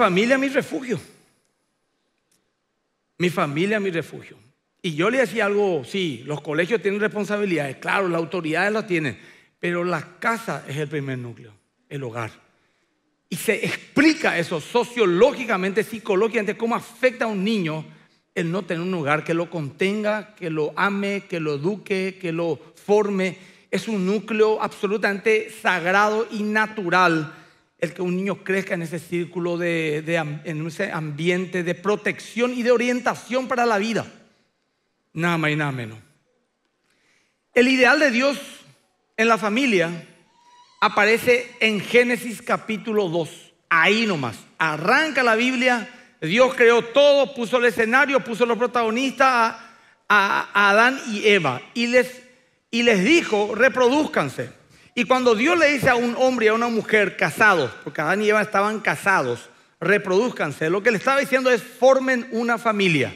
familia, mi refugio. Mi familia, mi refugio. Y yo le decía algo, sí, los colegios tienen responsabilidades, claro, las autoridades las tienen, pero la casa es el primer núcleo, el hogar. Y se explica eso sociológicamente, psicológicamente, cómo afecta a un niño el no tener un hogar que lo contenga, que lo ame, que lo eduque, que lo forme. Es un núcleo absolutamente sagrado y natural el que un niño crezca en ese círculo, de, en ese ambiente de protección y de orientación para la vida. Nada más y nada menos. El ideal de Dios en la familia aparece en Génesis capítulo 2. Ahí nomás. Arranca la Biblia. Dios creó todo, puso el escenario, puso los protagonistas a, Adán y Eva. Y les, y les dijo, reproduzcanse. Y cuando Dios le dice a un hombre y a una mujer casados, porque Adán y Eva estaban casados, reproduzcanse, lo que le estaba diciendo es formen una familia.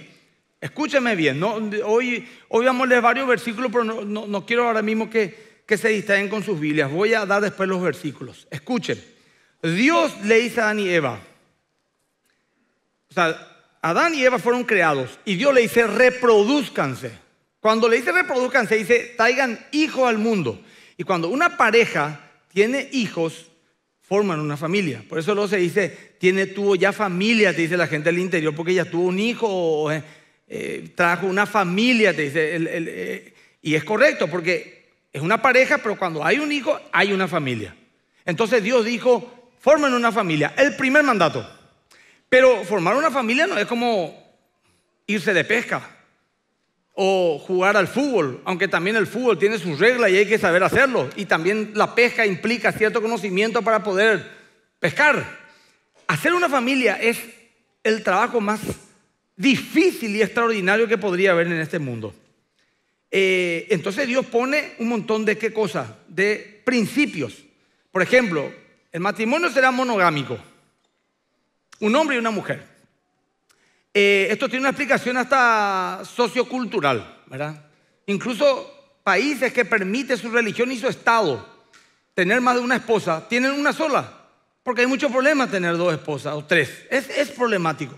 Escúchenme bien, hoy, vamos a leer varios versículos, pero no, quiero ahora mismo que, se distraigan con sus Biblias. Voy a dar después los versículos. Escuchen, Dios le dice a Adán y Eva, o sea, Adán y Eva fueron creados y Dios le dice reproduzcanse. Cuando le dice reproduzcanse, dice traigan hijos al mundo. Y cuando una pareja tiene hijos, forman una familia. Por eso luego se dice, tiene, tuvo ya familia, te dice la gente del interior, porque ella tuvo un hijo eh, eh, trajo una familia, te dice. Eh, y es correcto, porque es una pareja, pero cuando hay un hijo, hay una familia. Entonces Dios dijo, formen una familia, el primer mandato. Pero formar una familia no es como irse de pesca o jugar al fútbol, aunque también el fútbol tiene sus reglas y hay que saber hacerlo. Y también la pesca implica cierto conocimiento para poder pescar. Hacer una familia es el trabajo más difícil y extraordinario que podría haber en este mundo. Eh, entonces Dios pone un montón de qué cosas, de principios. Por ejemplo, el matrimonio será monogámico, un hombre y una mujer. Eh, esto tiene una explicación hasta sociocultural, ¿verdad? Incluso países que permiten su religión y su estado tener más de una esposa, tienen una sola, porque hay mucho problemas tener dos esposas o tres. Es, problemático.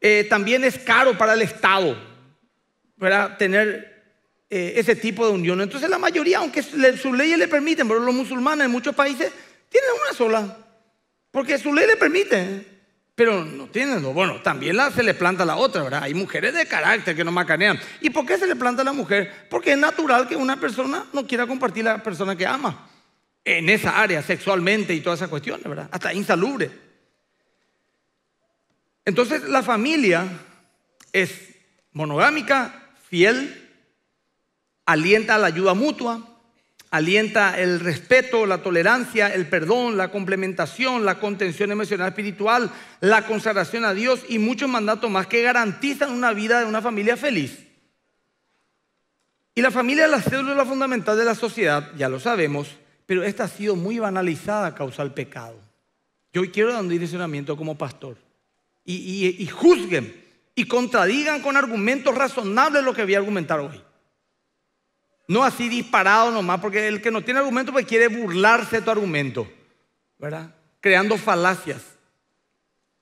Eh, también es caro para el Estado ¿verdad? tener eh, ese tipo de unión. Entonces la mayoría, aunque sus leyes le permiten, pero los musulmanes en muchos países tienen una sola, porque su ley le permite. Pero no tienen, bueno, también se le planta la otra, ¿verdad? Hay mujeres de carácter que no macanean. ¿Y por qué se le planta la mujer? Porque es natural que una persona no quiera compartir a la persona que ama. En esa área, sexualmente y todas esas cuestiones, ¿verdad? Hasta insalubre. Entonces, la familia es monogámica, fiel, alienta a la ayuda mutua, alienta el respeto, la tolerancia, el perdón, la complementación, la contención emocional espiritual, la consagración a Dios y muchos mandatos más que garantizan una vida de una familia feliz. Y la familia es la célula fundamental de la sociedad, ya lo sabemos, pero esta ha sido muy banalizada a causa del pecado. Yo hoy quiero dar un direccionamiento como pastor y juzguen y contradigan con argumentos razonables lo que voy a argumentar hoy. No así disparado nomás, porque el que no tiene argumento pues quiere burlarse de tu argumento, ¿verdad? Creando falacias.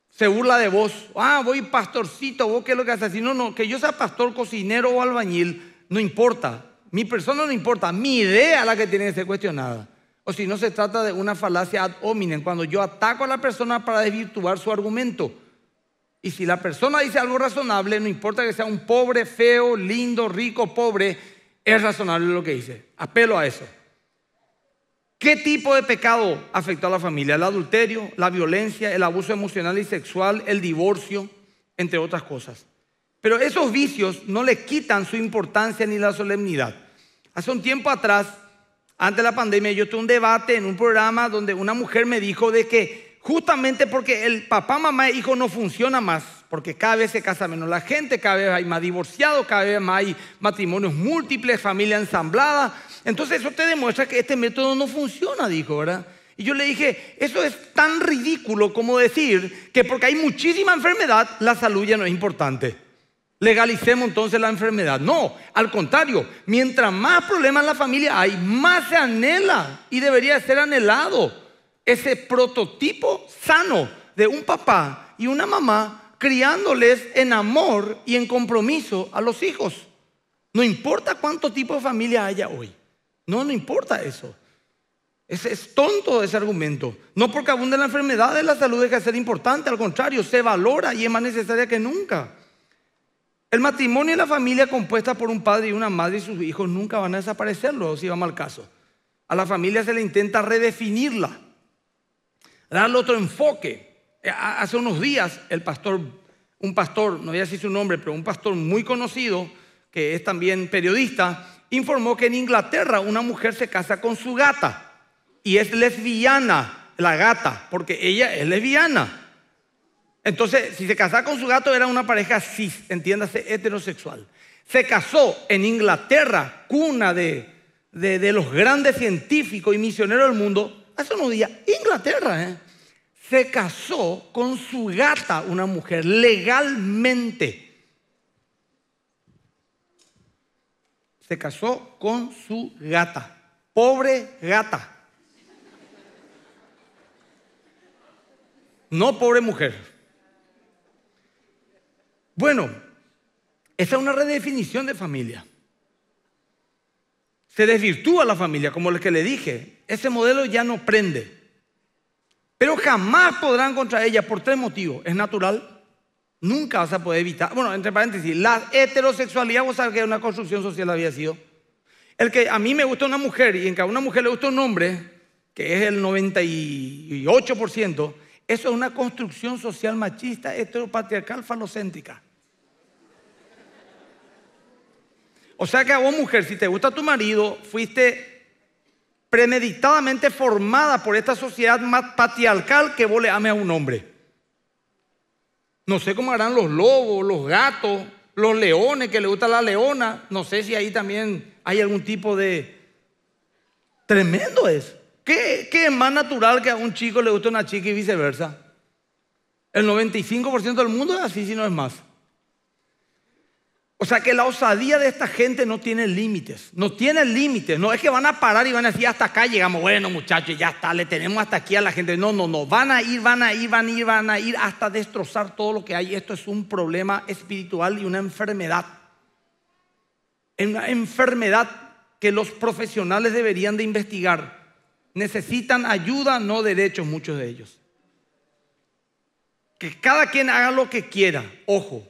Se burla de vos. Ah, voy pastorcito, vos qué es lo que haces. no, no, que yo sea pastor, cocinero o albañil, no importa. Mi persona no importa, mi idea es la que tiene que ser cuestionada. O si no se trata de una falacia ad hominem, cuando yo ataco a la persona para desvirtuar su argumento. Y si la persona dice algo razonable, no importa que sea un pobre, feo, lindo, rico, pobre, es razonable lo que dice Apelo a eso. ¿Qué tipo de pecado afectó a la familia? El adulterio, la violencia, el abuso emocional y sexual, el divorcio, entre otras cosas. Pero esos vicios no le quitan su importancia ni la solemnidad. Hace un tiempo atrás, antes de la pandemia, yo tuve un debate en un programa donde una mujer me dijo de que Justamente porque el papá, mamá e hijo no funciona más, porque cada vez se casa menos la gente, cada vez hay más divorciados, cada vez más hay matrimonios múltiples, familia ensamblada. Entonces eso te demuestra que este método no funciona, dijo, ¿verdad? Y yo le dije, eso es tan ridículo como decir que porque hay muchísima enfermedad, la salud ya no es importante. Legalicemos entonces la enfermedad. No, al contrario, mientras más problemas en la familia hay, más se anhela y debería ser anhelado ese prototipo sano de un papá y una mamá criándoles en amor y en compromiso a los hijos. No importa cuánto tipo de familia haya hoy. No, no importa eso. es tonto ese argumento. No porque abunde la enfermedad de la salud deja de ser importante, al contrario, se valora y es más necesaria que nunca. El matrimonio y la familia compuesta por un padre y una madre y sus hijos nunca van a desaparecerlo, si va mal caso. A la familia se le intenta redefinirla darle otro enfoque. Eh, hace unos días el pastor, un pastor, no voy a decir su nombre, pero un pastor muy conocido, que es también periodista, informó que en Inglaterra una mujer se casa con su gata y es lesbiana la gata, porque ella es lesbiana. Entonces, si se casaba con su gato era una pareja cis, entiéndase, heterosexual. Se casó en Inglaterra, cuna de, de, los grandes científicos y misioneros del mundo, hace unos días, Inglaterra, ¿eh? se casó con su gata, una mujer, legalmente. Se casó con su gata. Pobre gata. No pobre mujer. Bueno, esa es una redefinición de familia. Se desvirtúa la familia, como lo que le dije. Ese modelo ya no prende. Pero jamás podrán contra ella por tres motivos. Es natural, nunca vas a poder evitar. Bueno, entre paréntesis, la heterosexualidad, vos sabés que una construcción social había sido. El que a mí me gusta una mujer y en que una mujer le gusta un hombre, que es el 98%, eso es una construcción social machista, heteropatriarcal, falocéntrica. O sea que a vos, mujer, si te gusta tu marido, fuiste premeditadamente formada por esta sociedad más patriarcal que vos le ames a un hombre. No sé cómo harán los lobos, los gatos, los leones, que le gusta la leona. No sé si ahí también hay algún tipo de... Tremendo es. ¿Qué, qué es más natural que a un chico le guste una chica y viceversa? El 95% del mundo es así, si no es más. O sea que la osadía de esta gente no tiene límites, no tiene límites. No es que van a parar y van a decir hasta acá llegamos, bueno muchachos, ya está, le tenemos hasta aquí a la gente. No, no, no, van a ir, van a ir, van a ir, van a ir hasta destrozar todo lo que hay. Esto es un problema espiritual y una enfermedad. Una enfermedad que los profesionales deberían de investigar. Necesitan ayuda, no derechos, muchos de ellos. Que cada quien haga lo que quiera, ojo,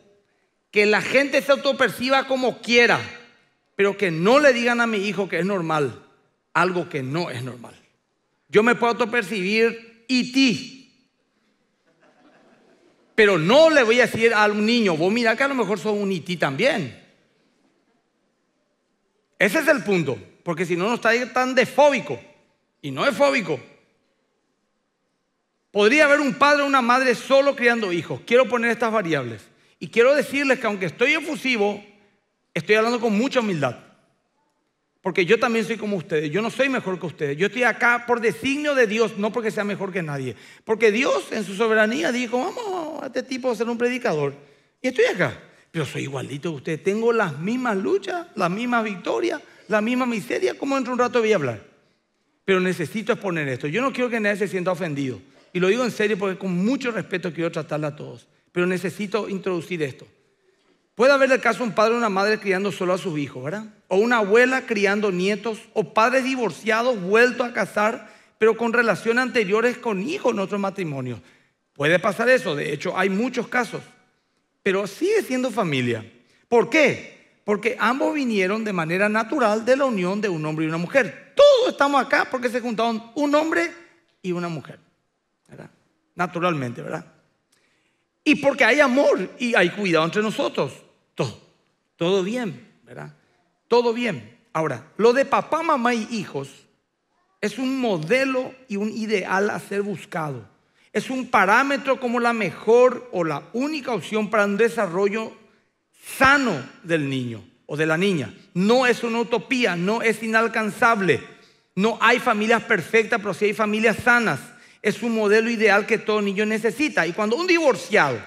que la gente se autoperciba como quiera, pero que no le digan a mi hijo que es normal algo que no es normal. Yo me puedo autopercibir y ti, pero no le voy a decir a un niño, vos mira que a lo mejor sos un iti también. Ese es el punto, porque si no, no está tan de fóbico, y no es fóbico. Podría haber un padre o una madre solo criando hijos. Quiero poner estas variables. Y quiero decirles que aunque estoy efusivo, estoy hablando con mucha humildad. Porque yo también soy como ustedes, yo no soy mejor que ustedes. Yo estoy acá por designio de Dios, no porque sea mejor que nadie. Porque Dios en su soberanía dijo, vamos a este tipo a ser un predicador. Y estoy acá. Pero soy igualito que ustedes. Tengo las mismas luchas, las mismas victorias, la misma miseria, como dentro un rato voy a hablar. Pero necesito exponer esto. Yo no quiero que nadie se sienta ofendido. Y lo digo en serio porque con mucho respeto quiero tratarla a todos pero necesito introducir esto. Puede haber el caso de un padre o una madre criando solo a sus hijos, ¿verdad? O una abuela criando nietos, o padres divorciados vueltos a casar, pero con relaciones anteriores con hijos en otros matrimonios. Puede pasar eso, de hecho hay muchos casos, pero sigue siendo familia. ¿Por qué? Porque ambos vinieron de manera natural de la unión de un hombre y una mujer. Todos estamos acá porque se juntaron un hombre y una mujer, ¿verdad? Naturalmente, ¿verdad? Y porque hay amor y hay cuidado entre nosotros. Todo, todo bien, ¿verdad? Todo bien. Ahora, lo de papá, mamá y hijos es un modelo y un ideal a ser buscado. Es un parámetro como la mejor o la única opción para un desarrollo sano del niño o de la niña. No es una utopía, no es inalcanzable. No hay familias perfectas, pero sí hay familias sanas es un modelo ideal que todo niño necesita. Y cuando un divorciado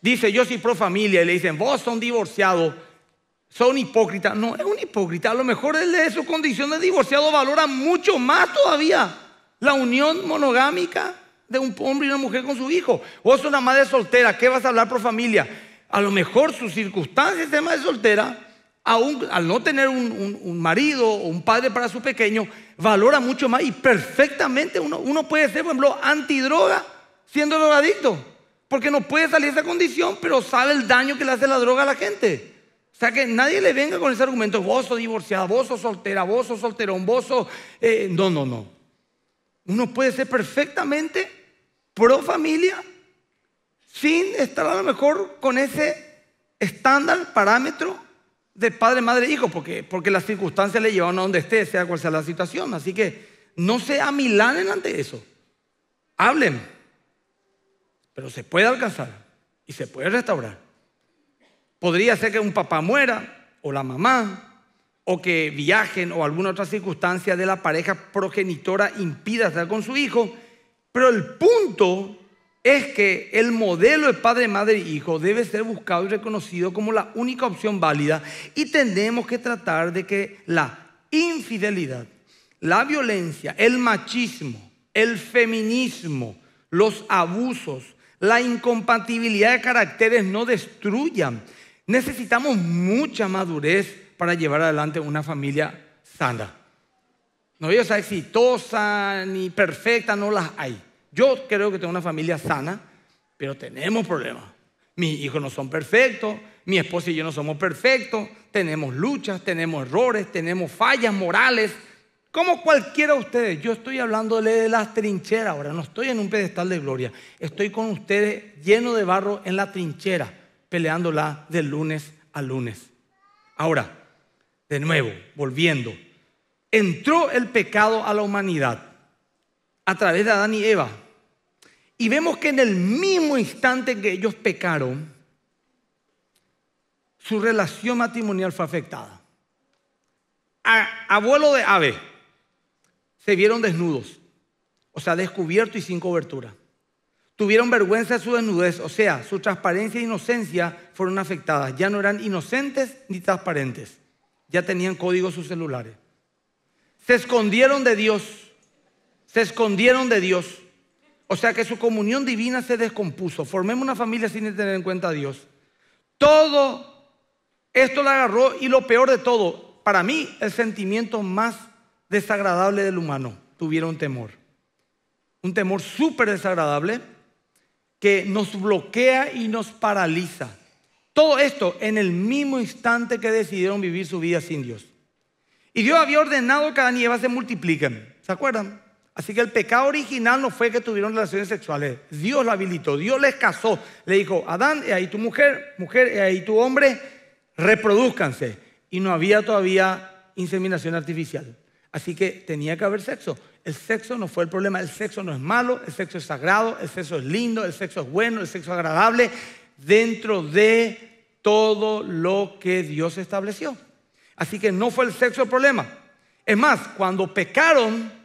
dice, yo soy pro familia, y le dicen, vos son divorciado, son hipócrita, No, es un hipócrita. A lo mejor él de su condición de divorciado valora mucho más todavía la unión monogámica de un hombre y una mujer con su hijo. Vos sos una madre soltera, ¿qué vas a hablar pro familia? A lo mejor sus circunstancias de madre soltera, aún al no tener un marido o un padre para su pequeño, valora mucho más y perfectamente uno, uno puede ser, por ejemplo, antidroga siendo drogadicto, porque no puede salir de esa condición, pero sabe el daño que le hace la droga a la gente. O sea, que nadie le venga con ese argumento, vos sos divorciada, vos sos soltera, vos sos solterón, vos eh, no, no, no. Uno puede ser perfectamente pro familia sin estar a lo mejor con ese estándar, parámetro de padre, madre, hijo, porque, porque las circunstancias le llevan a donde esté, sea cual sea la situación. Así que no se amilanen ante eso. Hablen, pero se puede alcanzar y se puede restaurar. Podría ser que un papá muera, o la mamá, o que viajen o alguna otra circunstancia de la pareja progenitora impida estar con su hijo, pero el punto es que el modelo de padre, madre e hijo debe ser buscado y reconocido como la única opción válida y tenemos que tratar de que la infidelidad, la violencia, el machismo, el feminismo, los abusos, la incompatibilidad de caracteres no destruyan. Necesitamos mucha madurez para llevar adelante una familia sana. No, hay exitosa ni perfecta no las hay. Yo creo que tengo una familia sana, pero tenemos problemas. Mis hijos no son perfectos, mi esposa y yo no somos perfectos, tenemos luchas, tenemos errores, tenemos fallas morales, como cualquiera de ustedes. Yo estoy hablándole de las trincheras ahora, no estoy en un pedestal de gloria, estoy con ustedes lleno de barro en la trinchera, peleándola de lunes a lunes. Ahora, de nuevo, volviendo, entró el pecado a la humanidad a través de Adán y Eva. Y vemos que en el mismo instante que ellos pecaron, su relación matrimonial fue afectada. abuelo de ave, se vieron desnudos, o sea, descubierto y sin cobertura. Tuvieron vergüenza de su desnudez, o sea, su transparencia e inocencia fueron afectadas. Ya no eran inocentes ni transparentes, ya tenían códigos sus celulares. Se escondieron de Dios se escondieron de Dios. O sea que su comunión divina se descompuso. Formemos una familia sin tener en cuenta a Dios. Todo esto la agarró y lo peor de todo, para mí, el sentimiento más desagradable del humano, tuvieron temor. Un temor súper desagradable que nos bloquea y nos paraliza. Todo esto en el mismo instante que decidieron vivir su vida sin Dios. Y Dios había ordenado que Adán y Eva se multipliquen. ¿Se acuerdan? Así que el pecado original no fue que tuvieron relaciones sexuales. Dios lo habilitó, Dios les casó. Le dijo, Adán, y ahí tu mujer, mujer, y ahí tu hombre, reproduzcanse. Y no había todavía inseminación artificial. Así que tenía que haber sexo. El sexo no fue el problema. El sexo no es malo, el sexo es sagrado, el sexo es lindo, el sexo es bueno, el sexo es agradable, dentro de todo lo que Dios estableció. Así que no fue el sexo el problema. Es más, cuando pecaron,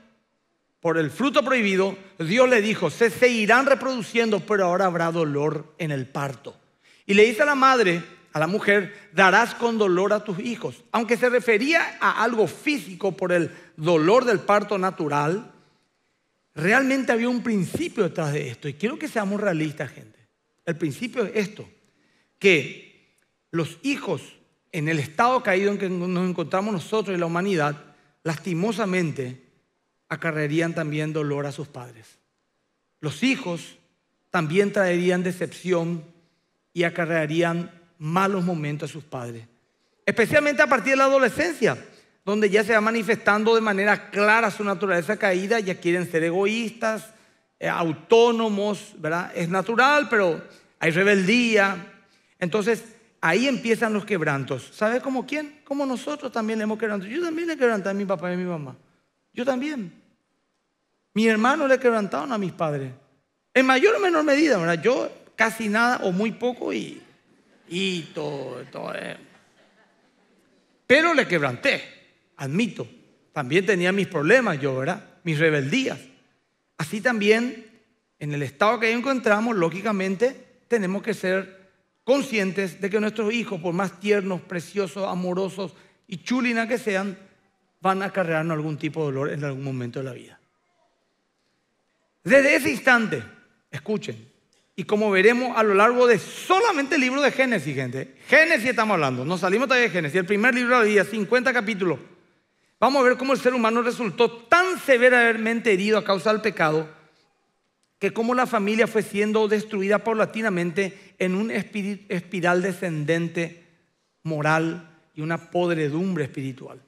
por el fruto prohibido, Dios le dijo, se seguirán reproduciendo, pero ahora habrá dolor en el parto. Y le dice a la madre, a la mujer, darás con dolor a tus hijos. Aunque se refería a algo físico por el dolor del parto natural, realmente había un principio detrás de esto. Y quiero que seamos realistas, gente. El principio es esto, que los hijos, en el estado caído en que nos encontramos nosotros y la humanidad, lastimosamente, acarrearían también dolor a sus padres. Los hijos también traerían decepción y acarrearían malos momentos a sus padres. Especialmente a partir de la adolescencia, donde ya se va manifestando de manera clara su naturaleza caída, ya quieren ser egoístas, eh, autónomos, ¿verdad? Es natural, pero hay rebeldía. Entonces, ahí empiezan los quebrantos. ¿Sabes cómo quién? Como nosotros también hemos quebrantado. Yo también he quebrantado a mi papá y a mi mamá. Yo también. mi hermano le quebrantaron a mis padres. En mayor o menor medida, ¿verdad? Yo casi nada o muy poco y, y todo, todo. Eh. Pero le quebranté, admito. También tenía mis problemas yo, ¿verdad? Mis rebeldías. Así también, en el estado que encontramos, lógicamente, tenemos que ser conscientes de que nuestros hijos, por más tiernos, preciosos, amorosos y chulinas que sean, van a acarrearnos algún tipo de dolor en algún momento de la vida. Desde ese instante, escuchen, y como veremos a lo largo de solamente el libro de Génesis, gente, Génesis estamos hablando, nos salimos todavía de Génesis, el primer libro de la vida, 50 capítulos. Vamos a ver cómo el ser humano resultó tan severamente herido a causa del pecado que cómo la familia fue siendo destruida paulatinamente en un espiral descendente moral y una podredumbre espiritual.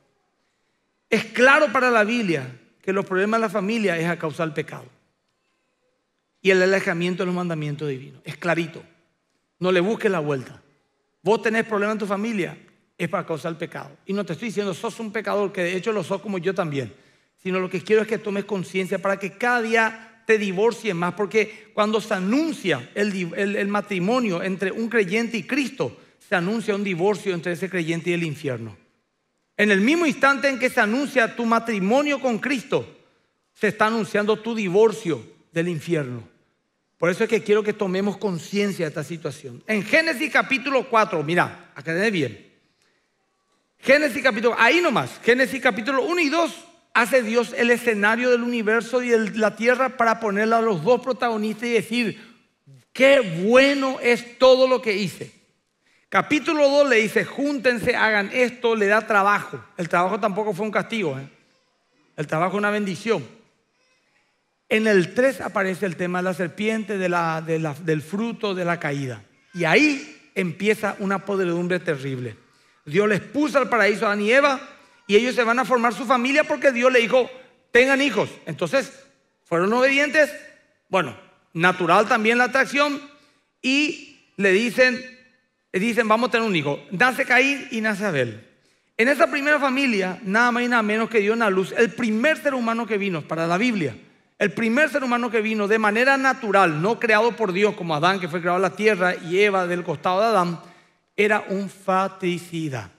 Es claro para la Biblia que los problemas de la familia es a causar pecado y el alejamiento de los mandamientos divinos. Es clarito. No le busques la vuelta. Vos tenés problemas en tu familia, es para causar pecado. Y no te estoy diciendo, sos un pecador, que de hecho lo sos como yo también. Sino lo que quiero es que tomes conciencia para que cada día te divorcies más. Porque cuando se anuncia el matrimonio entre un creyente y Cristo, se anuncia un divorcio entre ese creyente y el infierno. En el mismo instante en que se anuncia tu matrimonio con Cristo, se está anunciando tu divorcio del infierno. Por eso es que quiero que tomemos conciencia de esta situación. En Génesis capítulo 4, mira, acá tenés bien. Génesis capítulo, ahí nomás, Génesis capítulo 1 y 2, hace Dios el escenario del universo y de la tierra para ponerle a los dos protagonistas y decir, qué bueno es todo lo que hice. Capítulo 2 le dice, júntense, hagan esto, le da trabajo. El trabajo tampoco fue un castigo, ¿eh? el trabajo es una bendición. En el 3 aparece el tema de la serpiente, del fruto, de la caída. Y ahí empieza una podredumbre terrible. Dios les puso al paraíso a Adán y Eva y ellos se van a formar su familia porque Dios le dijo, tengan hijos. Entonces, fueron obedientes. Bueno, natural también la atracción. Y le dicen, dicen, vamos a tener un hijo. Nace Caín y nace Abel. En esa primera familia, nada más y nada menos que dio una luz el primer ser humano que vino para la Biblia. El primer ser humano que vino de manera natural, no creado por Dios como Adán, que fue creado en la tierra, y Eva del costado de Adán, era un fatricida,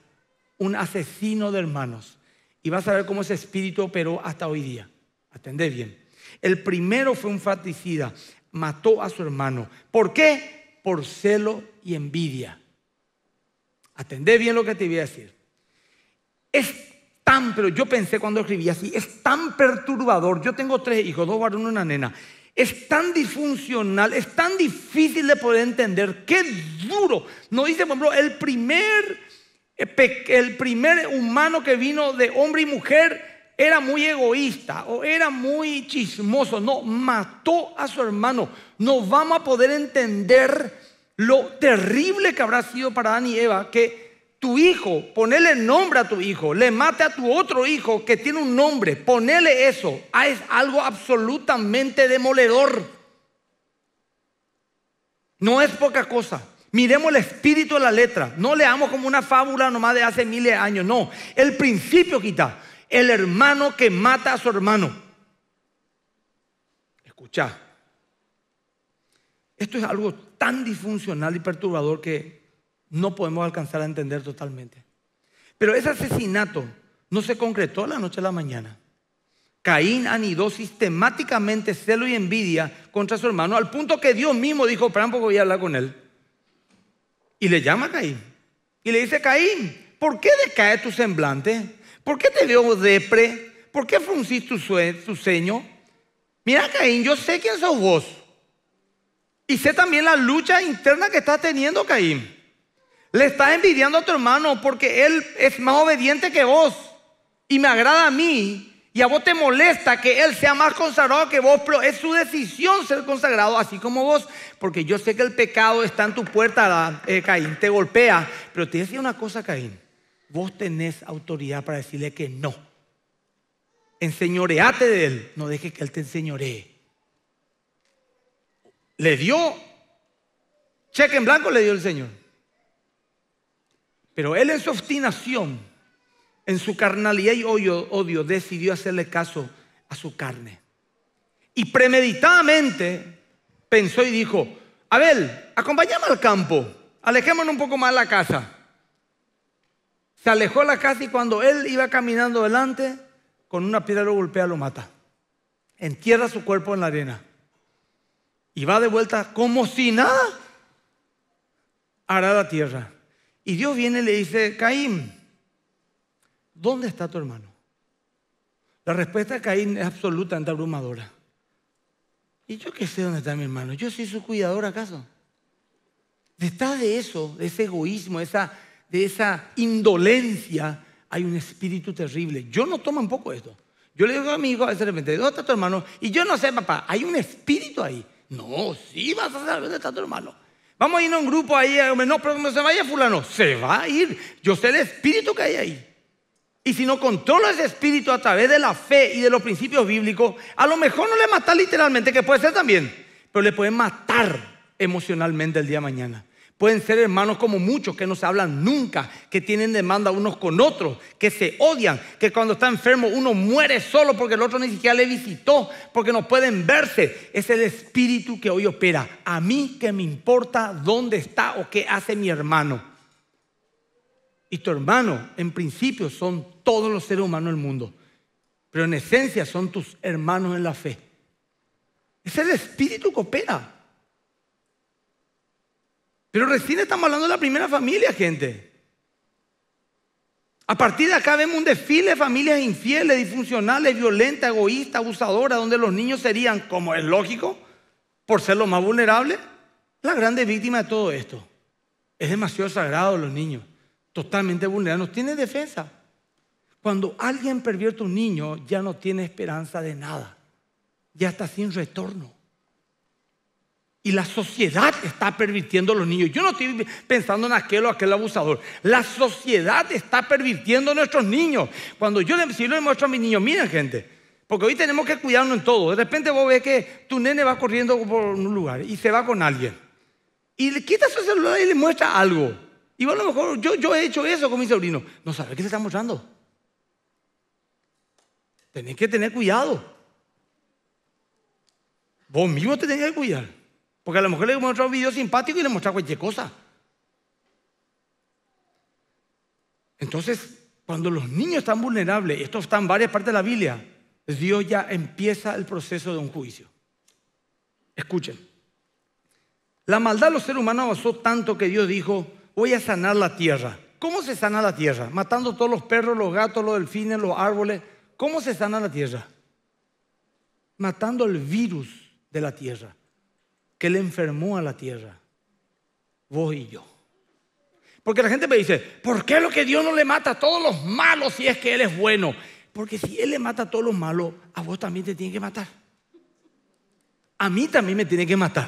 un asesino de hermanos. Y vas a ver cómo ese espíritu operó hasta hoy día. Atendé bien. El primero fue un fatricida, mató a su hermano. ¿Por qué? Por celo y envidia. Atendé bien lo que te voy a decir. Es tan, pero yo pensé cuando escribí así, es tan perturbador. Yo tengo tres hijos, dos varones y una nena. Es tan disfuncional, es tan difícil de poder entender. Qué duro. No dice, por ejemplo, el primer, eh, el primer humano que vino de hombre y mujer era muy egoísta o era muy chismoso. No, mató a su hermano. No vamos a poder entender lo terrible que habrá sido para Adán y Eva que tu hijo, ponele nombre a tu hijo, le mate a tu otro hijo que tiene un nombre, ponele eso, ah, es algo absolutamente demoledor. No es poca cosa. Miremos el espíritu de la letra. No leamos como una fábula nomás de hace miles de años. No, el principio quita. El hermano que mata a su hermano. Escucha. Esto es algo tan disfuncional y perturbador que no podemos alcanzar a entender totalmente. Pero ese asesinato no se concretó la noche a la mañana. Caín anidó sistemáticamente celo y envidia contra su hermano, al punto que Dios mismo dijo, espera pues un voy a hablar con él. Y le llama a Caín. Y le dice, Caín, ¿por qué decae tu semblante? ¿Por qué te veo depre? ¿Por qué frunciste tu, tu ceño? Mira, Caín, yo sé quién sos vos. Y sé también la lucha interna que está teniendo, Caín. Le estás envidiando a tu hermano porque él es más obediente que vos. Y me agrada a mí. Y a vos te molesta que él sea más consagrado que vos, pero es su decisión ser consagrado así como vos. Porque yo sé que el pecado está en tu puerta, eh, Caín. Te golpea. Pero te decía una cosa, Caín. Vos tenés autoridad para decirle que no. Enseñoreate de él. No dejes que él te enseñoree le dio, cheque en blanco le dio el Señor. Pero él en su obstinación, en su carnalidad y odio, odio decidió hacerle caso a su carne. Y premeditadamente pensó y dijo, Abel, acompáñame al campo, alejémonos un poco más de la casa. Se alejó la casa y cuando él iba caminando adelante con una piedra lo golpea, lo mata. Entierra su cuerpo en la arena y va de vuelta como si nada, hará la tierra. Y Dios viene y le dice, Caín, ¿dónde está tu hermano? La respuesta de Caín es absolutamente abrumadora. ¿Y yo qué sé dónde está mi hermano? ¿Yo soy su cuidador acaso? Detrás de eso, de ese egoísmo, de esa, de esa indolencia, hay un espíritu terrible. Yo no tomo un poco esto. Yo le digo a mi hijo, de repente, ¿dónde está tu hermano? Y yo no sé, papá, hay un espíritu ahí. No, sí vas a saber de de hermano. Vamos a ir a un grupo ahí, eh, no, pero no se vaya fulano. Se va a ir. Yo sé el espíritu que hay ahí. Y si no controla ese espíritu a través de la fe y de los principios bíblicos, a lo mejor no le mata literalmente, que puede ser también, pero le puede matar emocionalmente el día de mañana. Pueden ser hermanos como muchos que no se hablan nunca, que tienen demanda unos con otros, que se odian, que cuando está enfermo uno muere solo porque el otro ni siquiera le visitó, porque no pueden verse. Es el espíritu que hoy opera. A mí que me importa dónde está o qué hace mi hermano. Y tu hermano, en principio, son todos los seres humanos del mundo, pero en esencia son tus hermanos en la fe. Es el espíritu que opera. Pero recién estamos hablando de la primera familia, gente. A partir de acá vemos un desfile de familias infieles, disfuncionales, violentas, egoístas, abusadoras, donde los niños serían, como es lógico, por ser los más vulnerables, la grandes víctima de todo esto. Es demasiado sagrado los niños, totalmente vulnerables, no tienen defensa. Cuando alguien pervierte a un niño, ya no tiene esperanza de nada, ya está sin retorno. Y la sociedad está pervirtiendo a los niños. Yo no estoy pensando en aquel o aquel abusador. La sociedad está pervirtiendo a nuestros niños. Cuando yo le, muestro a mis niños, miren gente, porque hoy tenemos que cuidarnos en todo. De repente vos ves que tu nene va corriendo por un lugar y se va con alguien. Y le quita su celular y le muestra algo. Y a lo mejor yo, yo he hecho eso con mi sobrino. No sabe qué se está mostrando. Tenés que tener cuidado. Vos mismo te tenés que cuidar. Porque a lo mejor le mostraba un video simpático y le mostraba cualquier cosa. Entonces, cuando los niños están vulnerables, esto está en varias partes de la Biblia, Dios ya empieza el proceso de un juicio. Escuchen. La maldad de los seres humanos avanzó tanto que Dios dijo, voy a sanar la tierra. ¿Cómo se sana la tierra? Matando todos los perros, los gatos, los delfines, los árboles. ¿Cómo se sana la tierra? Matando el virus de la tierra que le enfermó a la tierra, vos y yo. Porque la gente me dice, ¿por qué lo que Dios no le mata a todos los malos si es que Él es bueno? Porque si Él le mata a todos los malos, a vos también te tiene que matar. A mí también me tiene que matar.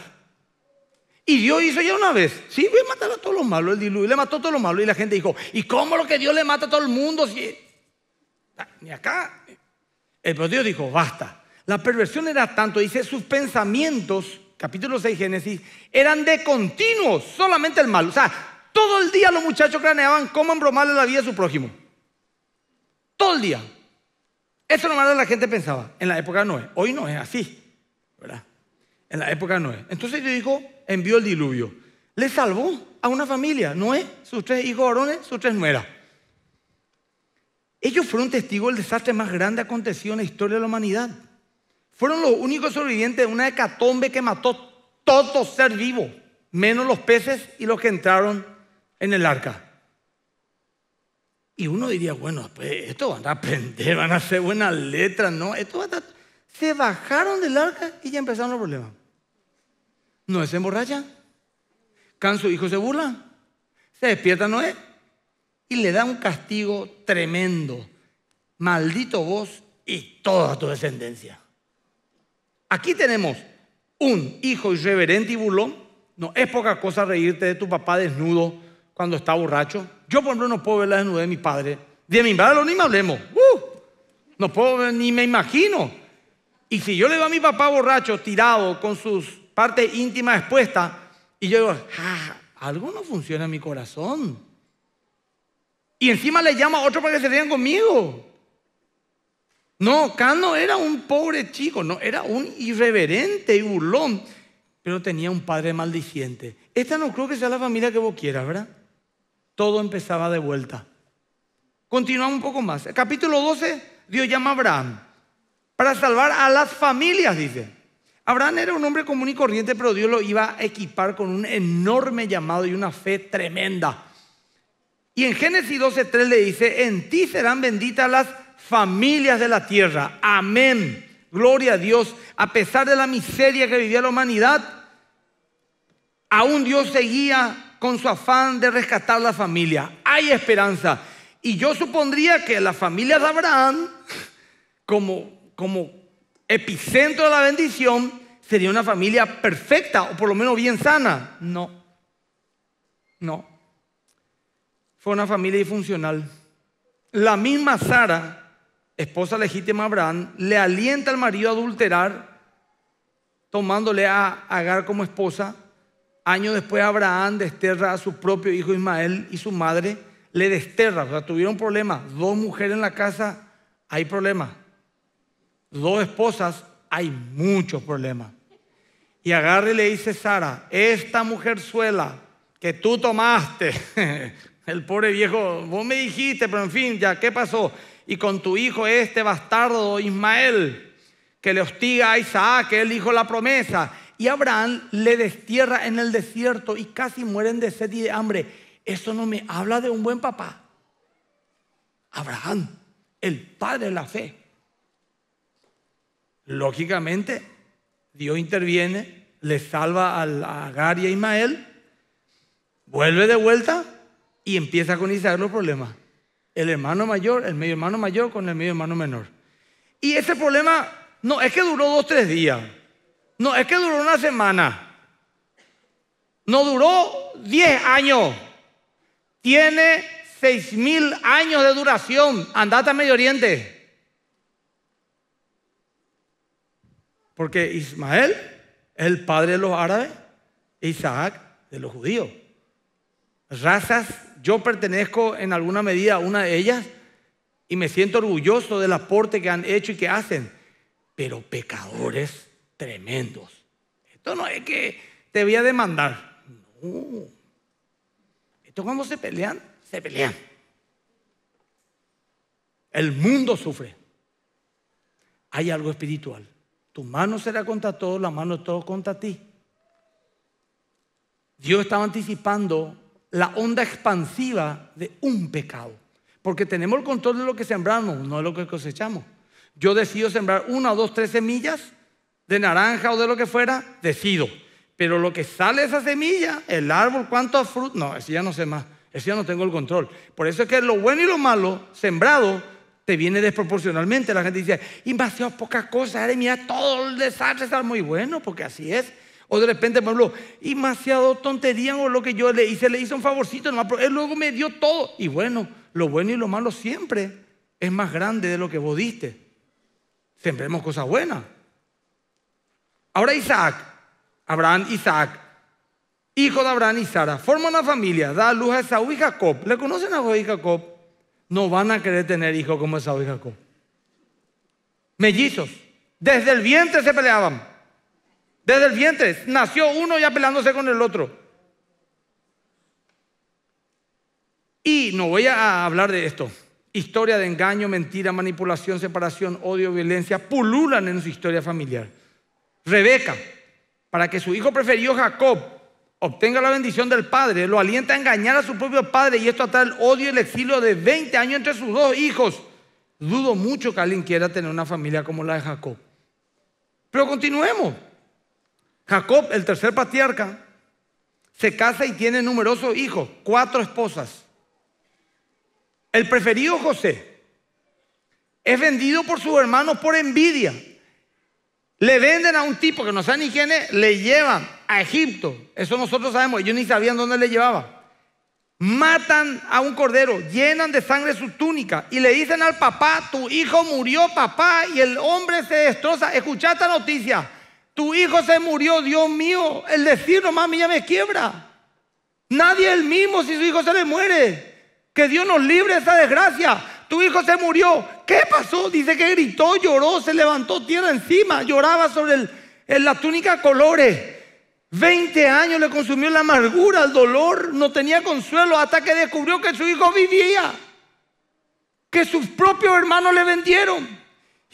Y Dios hizo ya una vez, sí, voy a matar a todos los malos, el diluvio, le mató a todos los malos. Y la gente dijo, ¿y cómo lo que Dios le mata a todo el mundo? Si... Ah, ni acá. El eh, Dios dijo, basta. La perversión era tanto, dice, sus pensamientos capítulo 6 Génesis, eran de continuo, solamente el mal. O sea, todo el día los muchachos craneaban cómo embromarle la vida a su prójimo. Todo el día. Eso que la gente pensaba. En la época de Noé. Hoy no es así. ¿Verdad? En la época de Noé. Entonces Dios dijo, envió el diluvio. Le salvó a una familia. Noé, sus tres hijos varones, sus tres nueras. Ellos fueron testigos del desastre más grande acontecido en la historia de la humanidad. Fueron los únicos sobrevivientes de una hecatombe que mató todo ser vivo, menos los peces y los que entraron en el arca. Y uno diría, bueno, pues esto van a aprender, van a hacer buenas letras, ¿no? Esto Se bajaron del arca y ya empezaron los problemas. Noé se emborracha, Can su hijo se burla, se despierta Noé y le da un castigo tremendo. Maldito vos y toda tu descendencia. Aquí tenemos un hijo irreverente y bulón. No es poca cosa reírte de tu papá desnudo cuando está borracho. Yo, por ejemplo, no puedo ver la desnudez de mi padre. De mi padre ni me hablemos. Uh, no puedo, ni me imagino. Y si yo le veo a mi papá borracho, tirado, con sus partes íntimas expuestas, y yo digo, ah, algo no funciona en mi corazón. Y encima le llama a otro para que se rían conmigo. No, Cano era un pobre chico, no, era un irreverente y burlón, pero tenía un padre maldiciente. Esta no creo que sea la familia que vos quieras, ¿verdad? Todo empezaba de vuelta. Continuamos un poco más. capítulo 12, Dios llama a Abraham para salvar a las familias, dice. Abraham era un hombre común y corriente, pero Dios lo iba a equipar con un enorme llamado y una fe tremenda. Y en Génesis 12, 3 le dice, en ti serán benditas las familias de la tierra. Amén. Gloria a Dios. A pesar de la miseria que vivía la humanidad, aún Dios seguía con su afán de rescatar la familia. Hay esperanza. Y yo supondría que la familia de Abraham, como, como epicentro de la bendición, sería una familia perfecta o por lo menos bien sana. No. No. Fue una familia disfuncional. La misma Sara esposa legítima Abraham, le alienta al marido a adulterar, tomándole a Agar como esposa. Años después Abraham desterra a su propio hijo Ismael y su madre le desterra. O sea, tuvieron problemas. Dos mujeres en la casa, hay problemas. Dos esposas, hay muchos problemas. Y Agar le dice Sara, esta mujerzuela que tú tomaste, el pobre viejo, vos me dijiste, pero en fin, ya, ¿qué pasó? y con tu hijo este bastardo Ismael, que le hostiga a Isaac, él dijo la promesa. Y Abraham le destierra en el desierto y casi mueren de sed y de hambre. Eso no me habla de un buen papá. Abraham, el padre de la fe. Lógicamente, Dios interviene, le salva a Agar y a Ismael, vuelve de vuelta y empieza con Isaac los problemas. El hermano mayor, el medio hermano mayor con el medio hermano menor. Y ese problema no es que duró dos, tres días. No es que duró una semana. No duró diez años. Tiene seis mil años de duración. Andate a Medio Oriente. Porque Ismael es el padre de los árabes, Isaac de los judíos. Razas yo pertenezco en alguna medida a una de ellas y me siento orgulloso del aporte que han hecho y que hacen, pero pecadores tremendos. Esto no es que te voy a demandar. No. Esto cuando se pelean, se pelean. El mundo sufre. Hay algo espiritual. Tu mano será contra todos, la mano de todos contra ti. Dios estaba anticipando la onda expansiva de un pecado. Porque tenemos el control de lo que sembramos, no de lo que cosechamos. Yo decido sembrar una, dos, tres semillas de naranja o de lo que fuera, decido. Pero lo que sale de esa semilla, el árbol, cuánto fruto, no, eso ya no sé más. Eso ya no tengo el control. Por eso es que lo bueno y lo malo, sembrado, te viene desproporcionalmente. La gente dice, invasión poca cosa, mira todo el desastre, está muy bueno, porque así es. O de repente, me habló, demasiado tontería o lo que yo le hice, le hice un favorcito él luego me dio todo. Y bueno, lo bueno y lo malo siempre es más grande de lo que vos diste. Siempre hemos cosas buenas. Ahora Isaac, Abraham, Isaac, hijo de Abraham y Sara, forma una familia, da a luz a Esaú y Jacob. ¿Le conocen a Esaú y Jacob? No van a querer tener hijos como Esaú y Jacob. Mellizos. Desde el vientre se peleaban. Desde el vientre. Nació uno ya peleándose con el otro. Y no voy a hablar de esto. Historia de engaño, mentira, manipulación, separación, odio, violencia, pululan en su historia familiar. Rebeca, para que su hijo preferido Jacob obtenga la bendición del padre, lo alienta a engañar a su propio padre y esto atrae el odio y el exilio de 20 años entre sus dos hijos. Dudo mucho que alguien quiera tener una familia como la de Jacob. Pero continuemos. Jacob, el tercer patriarca, se casa y tiene numerosos hijos, cuatro esposas. El preferido José es vendido por sus hermanos por envidia. Le venden a un tipo que no sabe ni quién es, le llevan a Egipto. Eso nosotros sabemos, ellos ni sabían dónde le llevaba. Matan a un cordero, llenan de sangre su túnica y le dicen al papá, tu hijo murió papá y el hombre se destroza. Escucha esta noticia, tu hijo se murió, Dios mío. El decirlo, mami, ya me quiebra. Nadie es el mismo si su hijo se le muere. Que Dios nos libre de esa desgracia. Tu hijo se murió. ¿Qué pasó? Dice que gritó, lloró, se levantó tierra encima, lloraba sobre el, en la túnica colores. Veinte años le consumió la amargura, el dolor, no tenía consuelo hasta que descubrió que su hijo vivía, que sus propios hermanos le vendieron.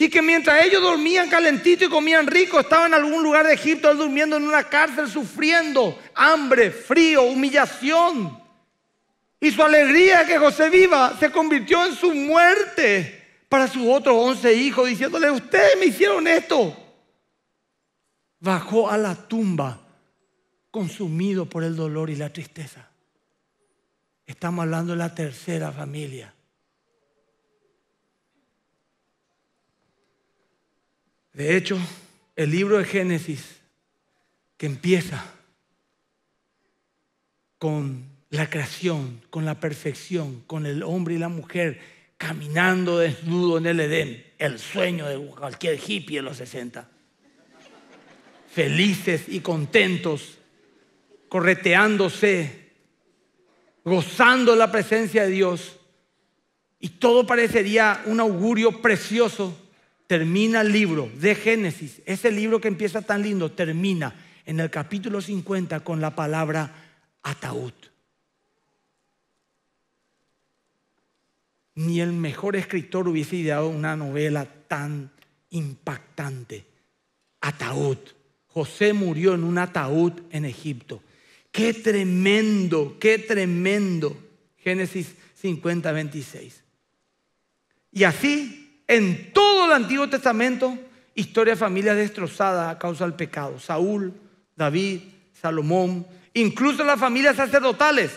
Y que mientras ellos dormían calentitos y comían rico, estaba en algún lugar de Egipto, durmiendo en una cárcel, sufriendo hambre, frío, humillación. Y su alegría de que José viva se convirtió en su muerte para sus otros once hijos, diciéndole, ustedes me hicieron esto. Bajó a la tumba, consumido por el dolor y la tristeza. Estamos hablando de la tercera familia De hecho, el libro de Génesis, que empieza con la creación, con la perfección, con el hombre y la mujer caminando desnudo en el Edén, el sueño de cualquier hippie de los 60, felices y contentos, correteándose, gozando la presencia de Dios, y todo parecería un augurio precioso termina el libro de Génesis, ese libro que empieza tan lindo, termina en el capítulo 50 con la palabra ataúd. Ni el mejor escritor hubiese ideado una novela tan impactante. Ataúd. José murió en un ataúd en Egipto. Qué tremendo, qué tremendo. Génesis 50, 26. Y así en todo el Antiguo Testamento, historia de familias destrozadas a causa del pecado. Saúl, David, Salomón, incluso las familias sacerdotales,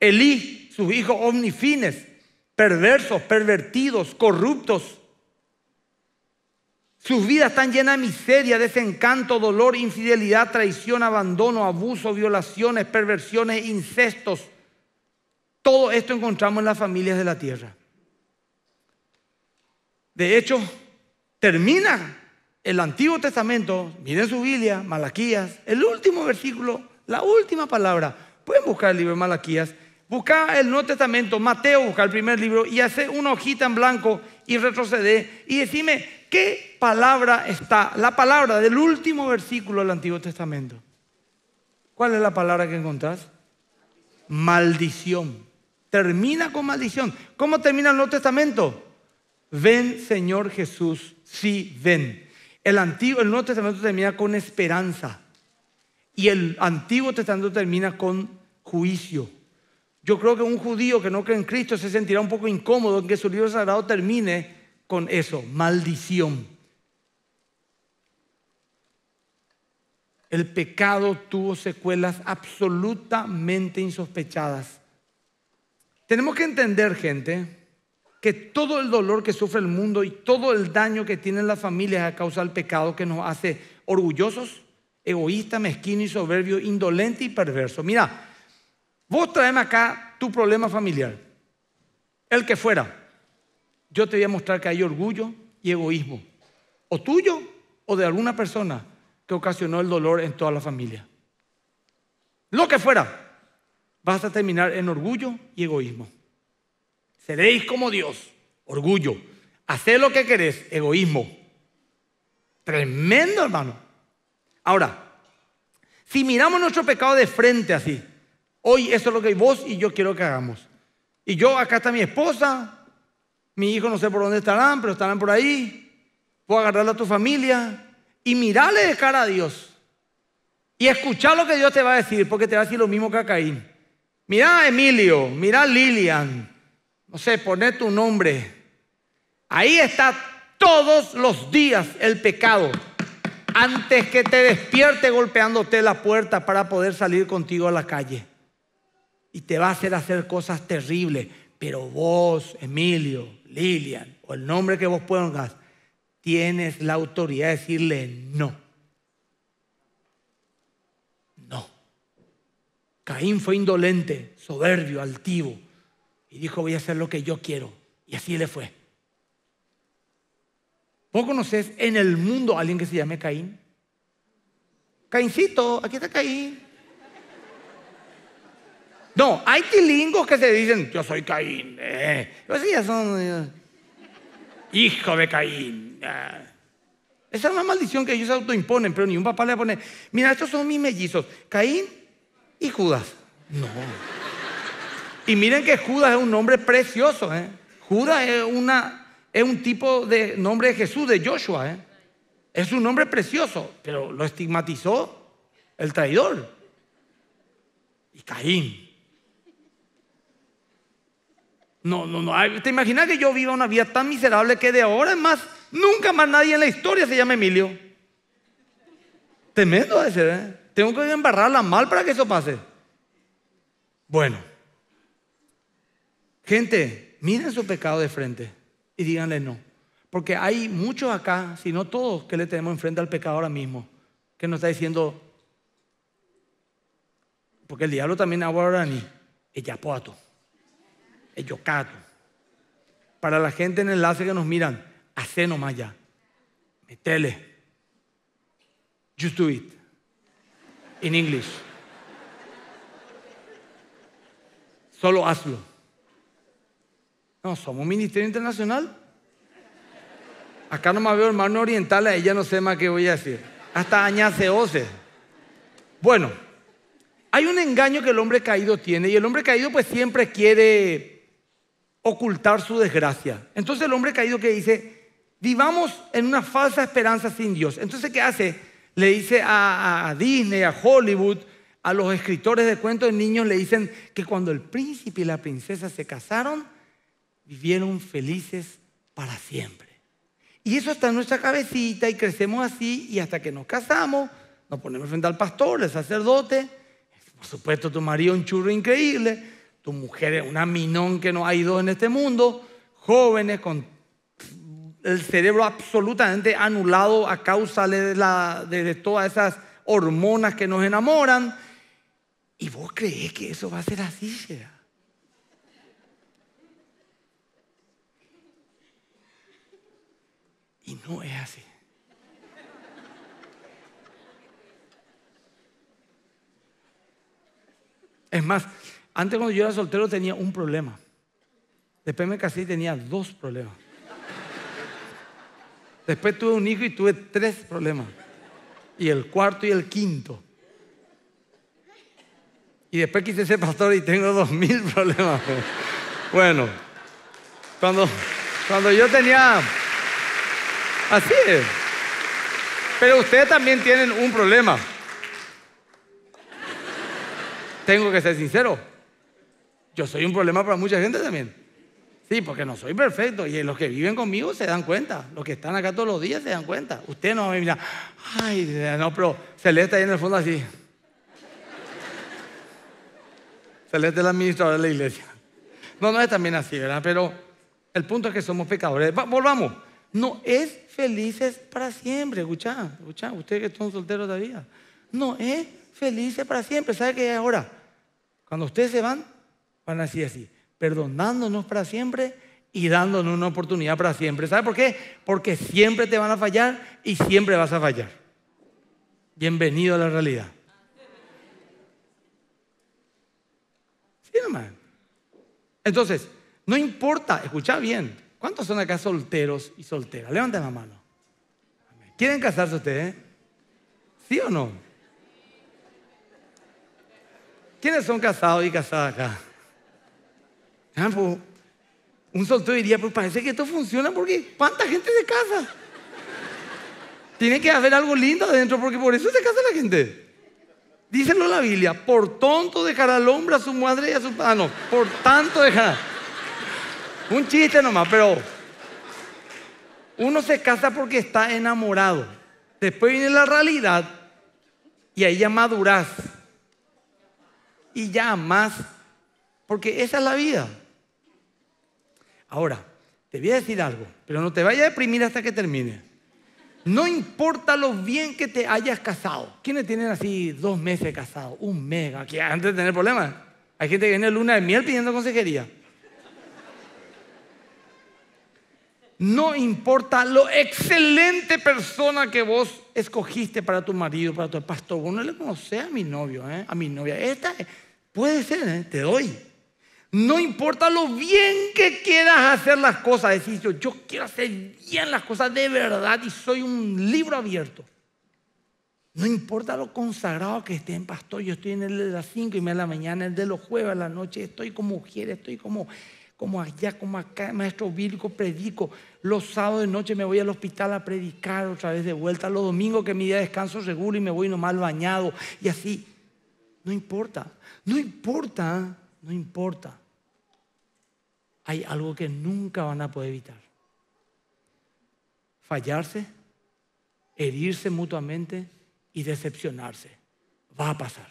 Elí, sus hijos omnifines, perversos, pervertidos, corruptos. Sus vidas están llenas de miseria, desencanto, dolor, infidelidad, traición, abandono, abuso, violaciones, perversiones, incestos. Todo esto encontramos en las familias de la tierra. De hecho, termina el Antiguo Testamento, miren su Biblia, Malaquías, el último versículo, la última palabra. Pueden buscar el libro de Malaquías, busca el Nuevo Testamento, Mateo, busca el primer libro y hace una hojita en blanco y retrocede y decime qué palabra está, la palabra del último versículo del Antiguo Testamento. ¿Cuál es la palabra que encontrás? Maldición. Termina con maldición. ¿Cómo termina el Nuevo Testamento? Ven, Señor Jesús, sí, ven. El Antiguo, el Nuevo Testamento termina con esperanza y el Antiguo Testamento termina con juicio. Yo creo que un judío que no cree en Cristo se sentirá un poco incómodo en que su libro sagrado termine con eso, maldición. El pecado tuvo secuelas absolutamente insospechadas. Tenemos que entender, gente, que todo el dolor que sufre el mundo y todo el daño que tienen las familias a causa del pecado que nos hace orgullosos, egoístas, mezquinos y soberbios, indolentes y perversos. Mira, vos traeme acá tu problema familiar, el que fuera. Yo te voy a mostrar que hay orgullo y egoísmo, o tuyo o de alguna persona que ocasionó el dolor en toda la familia. Lo que fuera, vas a terminar en orgullo y egoísmo. Seréis como Dios, orgullo. Haced lo que querés, egoísmo. Tremendo, hermano. Ahora, si miramos nuestro pecado de frente así, hoy eso es lo que vos y yo quiero que hagamos. Y yo, acá está mi esposa, mi hijo no sé por dónde estarán, pero estarán por ahí. Puedo agarrarle a tu familia y mirarle de cara a Dios. Y escuchar lo que Dios te va a decir, porque te va a decir lo mismo que a Caín. Mirá a Emilio, mirá a Lilian, no sé, poner tu nombre. Ahí está todos los días el pecado. Antes que te despierte golpeándote la puerta para poder salir contigo a la calle. Y te va a hacer hacer cosas terribles. Pero vos, Emilio, Lilian, o el nombre que vos pongas, tienes la autoridad de decirle no. No. Caín fue indolente, soberbio, altivo y dijo, voy a hacer lo que yo quiero. Y así le fue. ¿Vos conoces en el mundo a alguien que se llame Caín? Caincito, aquí está Caín. No, hay tilingos que se dicen, yo soy Caín. Eh. Pues ya son eh, hijo de Caín. Eh. Esa es una maldición que ellos autoimponen, pero ni un papá le pone, mira, estos son mis mellizos, Caín y Judas. No. Y miren que Judas es un nombre precioso. ¿eh? Judas es, una, es un tipo de nombre de Jesús, de Joshua. ¿eh? Es un nombre precioso, pero lo estigmatizó el traidor. Y Caín. No, no, no. ¿Te imaginas que yo viva una vida tan miserable que de ahora en más, nunca más nadie en la historia se llama Emilio? Tremendo ese ¿eh? Tengo que embarrarla mal para que eso pase. Bueno, Gente, miren su pecado de frente y díganle no. Porque hay muchos acá, si no todos, que le tenemos enfrente al pecado ahora mismo, que nos está diciendo, porque el diablo también ahora ni, el yapuato, el yocato. Para la gente en el enlace que nos miran, hace nomás ya, metele, just do it, in English. Solo hazlo. No, somos un ministerio internacional. Acá no me veo hermano oriental, a ella no sé más qué voy a decir. Hasta añase ose. Bueno, hay un engaño que el hombre caído tiene y el hombre caído pues siempre quiere ocultar su desgracia. Entonces el hombre caído que dice, vivamos en una falsa esperanza sin Dios. Entonces ¿qué hace? Le dice a Disney, a Hollywood, a los escritores de cuentos de niños, le dicen que cuando el príncipe y la princesa se casaron, vivieron felices para siempre. Y eso está en nuestra cabecita y crecemos así y hasta que nos casamos, nos ponemos frente al pastor, el sacerdote, por supuesto tu marido un churro increíble, tu mujer es una minón que no ha ido en este mundo, jóvenes con el cerebro absolutamente anulado a causa de, todas esas hormonas que nos enamoran. Y vos crees que eso va a ser así, Gerard? Y no es así. Es más, antes cuando yo era soltero tenía un problema. Después me casé y tenía dos problemas. Después tuve un hijo y tuve tres problemas. Y el cuarto y el quinto. Y después quise ser pastor y tengo dos mil problemas. Bueno, cuando, cuando yo tenía Así es. Pero ustedes también tienen un problema. Tengo que ser sincero. Yo soy un problema para mucha gente también. Sí, porque no soy perfecto. Y los que viven conmigo se dan cuenta. Los que están acá todos los días se dan cuenta. Usted no me mira. Ay, no, pero Celeste ahí en el fondo así. Celeste es la administradora de la iglesia. No, no es también así, ¿verdad? Pero el punto es que somos pecadores. volvamos. No es felices para siempre, escucha, escucha, ustedes que son solteros todavía. No es felices para siempre. ¿Sabe qué es ahora? Cuando ustedes se van, van así, así, perdonándonos para siempre y dándonos una oportunidad para siempre. ¿Sabe por qué? Porque siempre te van a fallar y siempre vas a fallar. Bienvenido a la realidad. Sí, Entonces, no importa, escucha bien, ¿Cuántos son acá solteros y solteras? Levanten la mano. ¿Quieren casarse ustedes? Eh? ¿Sí o no? ¿Quiénes son casados y casadas acá? Ah, pues, un soltero diría, pues parece que esto funciona porque ¿cuánta gente se casa? Tiene que hacer algo lindo adentro porque por eso se casa la gente. en la Biblia, por tonto dejar al hombre a su madre y a su... padre. Ah, no, por tanto dejar un chiste nomás, pero uno se casa porque está enamorado. Después viene la realidad y ahí ya madurás. Y ya más, porque esa es la vida. Ahora, te voy a decir algo, pero no te vayas a deprimir hasta que termine. No importa lo bien que te hayas casado. ¿Quiénes tienen así dos meses casados? Un mega, aquí antes de tener problemas. Hay gente que viene luna de miel pidiendo consejería. no importa lo excelente persona que vos escogiste para tu marido, para tu pastor, vos no le conocés a mi novio, ¿eh? a mi novia. Esta puede ser, ¿eh? te doy. No importa lo bien que quieras hacer las cosas, decís yo, yo quiero hacer bien las cosas de verdad y soy un libro abierto. No importa lo consagrado que esté en pastor, yo estoy en el de las 5 y media de la mañana, el de los jueves a la noche, estoy como mujer, estoy como como allá, como acá, maestro bíblico, predico. Los sábados de noche me voy al hospital a predicar otra vez de vuelta. Los domingos que mi día descanso seguro y me voy nomás bañado. Y así. No importa, no importa, no importa. Hay algo que nunca van a poder evitar. Fallarse, herirse mutuamente y decepcionarse. Va a pasar.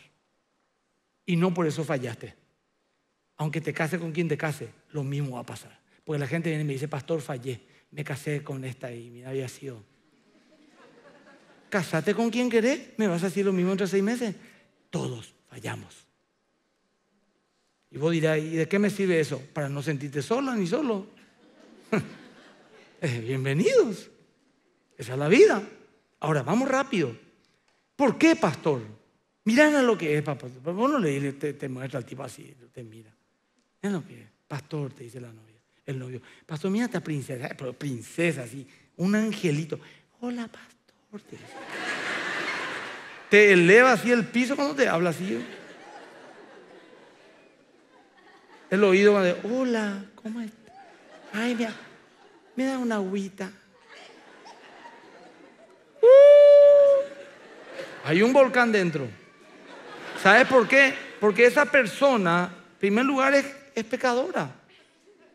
Y no por eso fallaste. Aunque te case con quien te case, lo mismo va a pasar. Porque la gente viene y me dice, pastor, fallé, me casé con esta y mira, había sido. Casate con quien querés, me vas a decir lo mismo entre seis meses. Todos fallamos. Y vos dirás, ¿y de qué me sirve eso? Para no sentirte sola ni solo. Eh, bienvenidos. Esa es la vida. Ahora, vamos rápido. ¿Por qué, pastor? a lo que es, papá. Vos no le te, te muestra al tipo así, te mira. Es lo que es. Pastor, te dice la novia, el novio. Pastor, mira esta princesa, eh, pero princesa, así, un angelito. Hola, pastor, te dice. Te eleva así el piso cuando te habla así. El oído va de, hola, ¿cómo estás? Ay, mira, me da una agüita. Uh. hay un volcán dentro. ¿Sabes por qué? Porque esa persona, en primer lugar, es es pecadora.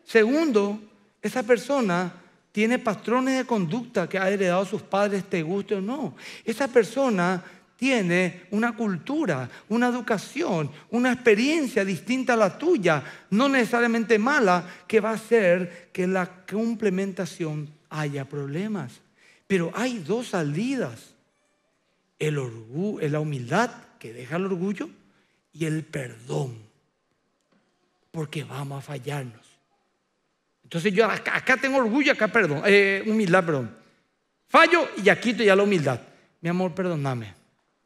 Segundo, esa persona tiene patrones de conducta que ha heredado a sus padres, te guste o no. Esa persona tiene una cultura, una educación, una experiencia distinta a la tuya, no necesariamente mala, que va a hacer que la complementación haya problemas. Pero hay dos salidas. El orgullo, la humildad que deja el orgullo y el perdón porque vamos a fallarnos. Entonces yo acá, tengo orgullo, acá perdón, eh, humildad, perdón. Fallo y ya quito ya la humildad. Mi amor, perdóname.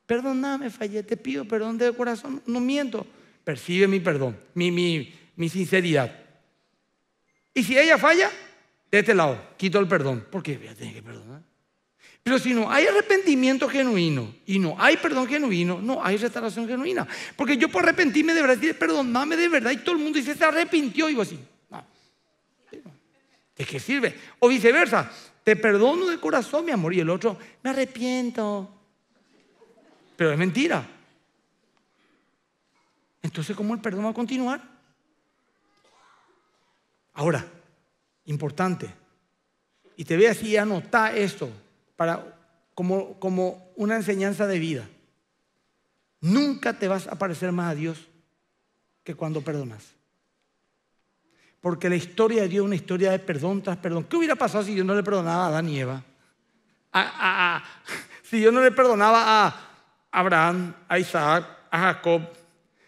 Perdóname, fallé, te pido perdón de corazón, no miento. Percibe mi perdón, mi, mi, sinceridad. Y si ella falla, de este lado, quito el perdón, porque voy a tener que perdonar. Pero si no hay arrepentimiento genuino y no hay perdón genuino, no hay restauración genuina. Porque yo por arrepentirme de verdad, perdóname de verdad, y todo el mundo dice, se arrepintió, y digo así. ¿De qué sirve? O viceversa, te perdono de corazón, mi amor, y el otro, me arrepiento. Pero es mentira. Entonces, ¿cómo el perdón va a continuar? Ahora, importante, y te voy a decir, anota esto para, como, como una enseñanza de vida. Nunca te vas a parecer más a Dios que cuando perdonas. Porque la historia de Dios es una historia de perdón tras perdón. ¿Qué hubiera pasado si yo no le perdonaba a Adán y Eva? A, si yo no le perdonaba a Abraham, a Isaac, a Jacob.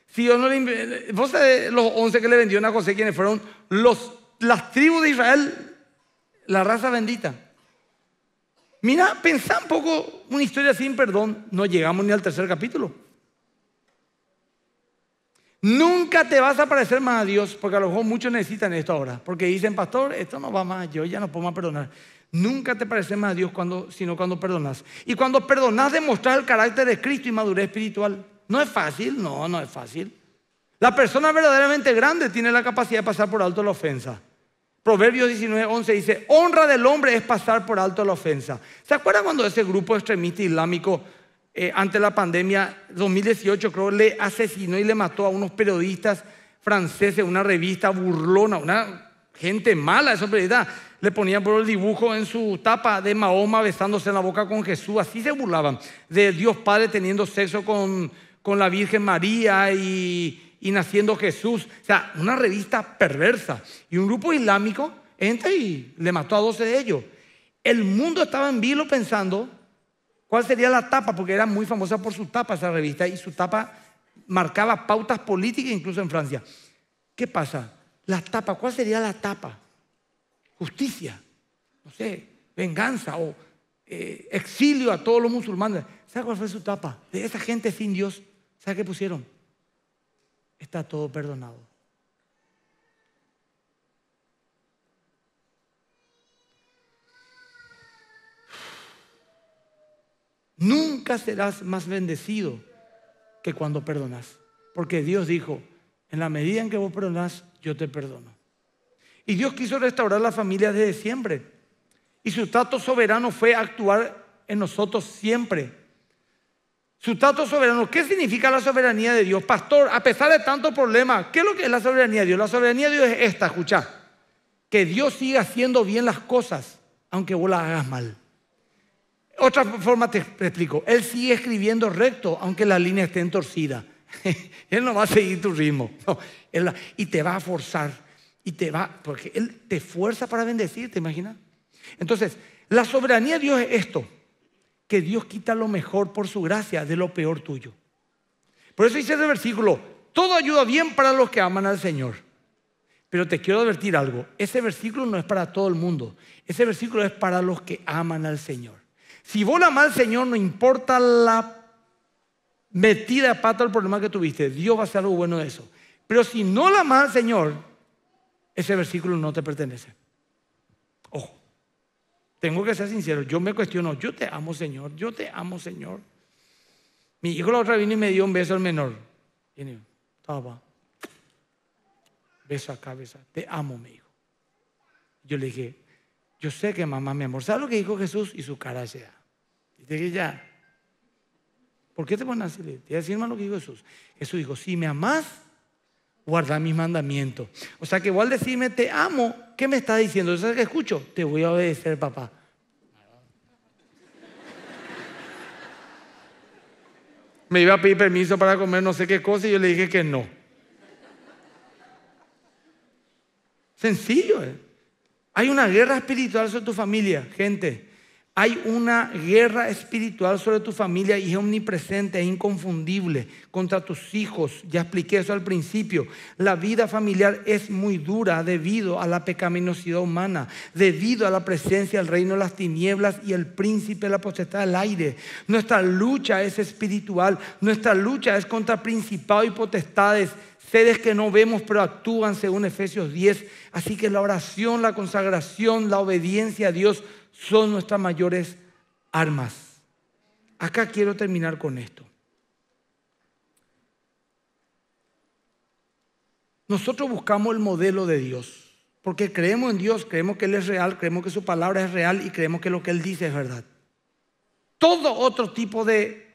Si yo no le. Vos los once que le vendieron a José, quiénes fueron los, las tribus de Israel, la raza bendita. Mira, pensá un poco una historia sin perdón, no llegamos ni al tercer capítulo. Nunca te vas a parecer más a Dios, porque a lo mejor muchos necesitan esto ahora, porque dicen, pastor, esto no va más, yo ya no puedo más perdonar. Nunca te pareces más a Dios cuando, sino cuando perdonas. Y cuando perdonas, demostras el carácter de Cristo y madurez espiritual. ¿No es fácil? No, no es fácil. La persona verdaderamente grande tiene la capacidad de pasar por alto la ofensa. Proverbios 19, 11 dice, honra del hombre es pasar por alto la ofensa. ¿Se acuerdan cuando ese grupo extremista islámico eh, ante la pandemia 2018, creo, le asesinó y le mató a unos periodistas franceses, una revista burlona, una gente mala, esa verdad? le ponían por el dibujo en su tapa de Mahoma besándose en la boca con Jesús, así se burlaban, de Dios Padre teniendo sexo con, con la Virgen María y y Naciendo Jesús. O sea, una revista perversa. Y un grupo islámico entra y le mató a 12 de ellos. El mundo estaba en vilo pensando cuál sería la tapa, porque era muy famosa por su tapa esa revista y su tapa marcaba pautas políticas incluso en Francia. ¿Qué pasa? La tapa, ¿cuál sería la tapa? Justicia, no sé, venganza o eh, exilio a todos los musulmanes. ¿Sabe cuál fue su tapa? De esa gente sin Dios, ¿sabe qué pusieron? está todo perdonado. Nunca serás más bendecido que cuando perdonas. Porque Dios dijo, en la medida en que vos perdonas, yo te perdono. Y Dios quiso restaurar la familia desde siempre. Y su trato soberano fue actuar en nosotros siempre trato soberano. ¿Qué significa la soberanía de Dios? Pastor, a pesar de tantos problemas, ¿qué es lo que es la soberanía de Dios? La soberanía de Dios es esta, escucha. Que Dios siga haciendo bien las cosas, aunque vos las hagas mal. Otra forma te explico. Él sigue escribiendo recto, aunque la línea esté entorcida. él no va a seguir tu ritmo. y te va a forzar. Y te va, porque Él te fuerza para bendecir, ¿te imaginas? Entonces, la soberanía de Dios es esto que Dios quita lo mejor por su gracia de lo peor tuyo. Por eso dice ese versículo, todo ayuda bien para los que aman al Señor. Pero te quiero advertir algo, ese versículo no es para todo el mundo, ese versículo es para los que aman al Señor. Si vos la al Señor, no importa la metida de pata el problema que tuviste, Dios va a hacer algo bueno de eso. Pero si no la amas al Señor, ese versículo no te pertenece. Tengo que ser sincero, yo me cuestiono, yo te amo Señor, yo te amo Señor. Mi hijo la otra vino y me dio un beso al menor. Y me estaba, beso a cabeza. te amo, mi hijo. Yo le dije, yo sé que mamá me amor. ¿Sabes lo que dijo Jesús? Y su cara se da. Y dije, ya, ¿por qué te pones así? Te voy a decir hermano lo que dijo Jesús. Jesús dijo, si me amás, guardar mis mandamientos. O sea que igual decirme, te amo, ¿qué me está diciendo? ¿sabes qué escucho? Te voy a obedecer, papá. Me iba a pedir permiso para comer no sé qué cosa y yo le dije que no. Sencillo. ¿eh? Hay una guerra espiritual sobre tu familia, gente. Hay una guerra espiritual sobre tu familia y es omnipresente, e inconfundible contra tus hijos. Ya expliqué eso al principio. La vida familiar es muy dura debido a la pecaminosidad humana, debido a la presencia del reino de las tinieblas y el príncipe de la potestad del aire. Nuestra lucha es espiritual, nuestra lucha es contra principados y potestades Sedes que no vemos pero actúan según Efesios 10. Así que la oración, la consagración, la obediencia a Dios son nuestras mayores armas. Acá quiero terminar con esto. Nosotros buscamos el modelo de Dios, porque creemos en Dios, creemos que Él es real, creemos que su palabra es real y creemos que lo que Él dice es verdad. Todo otro tipo de,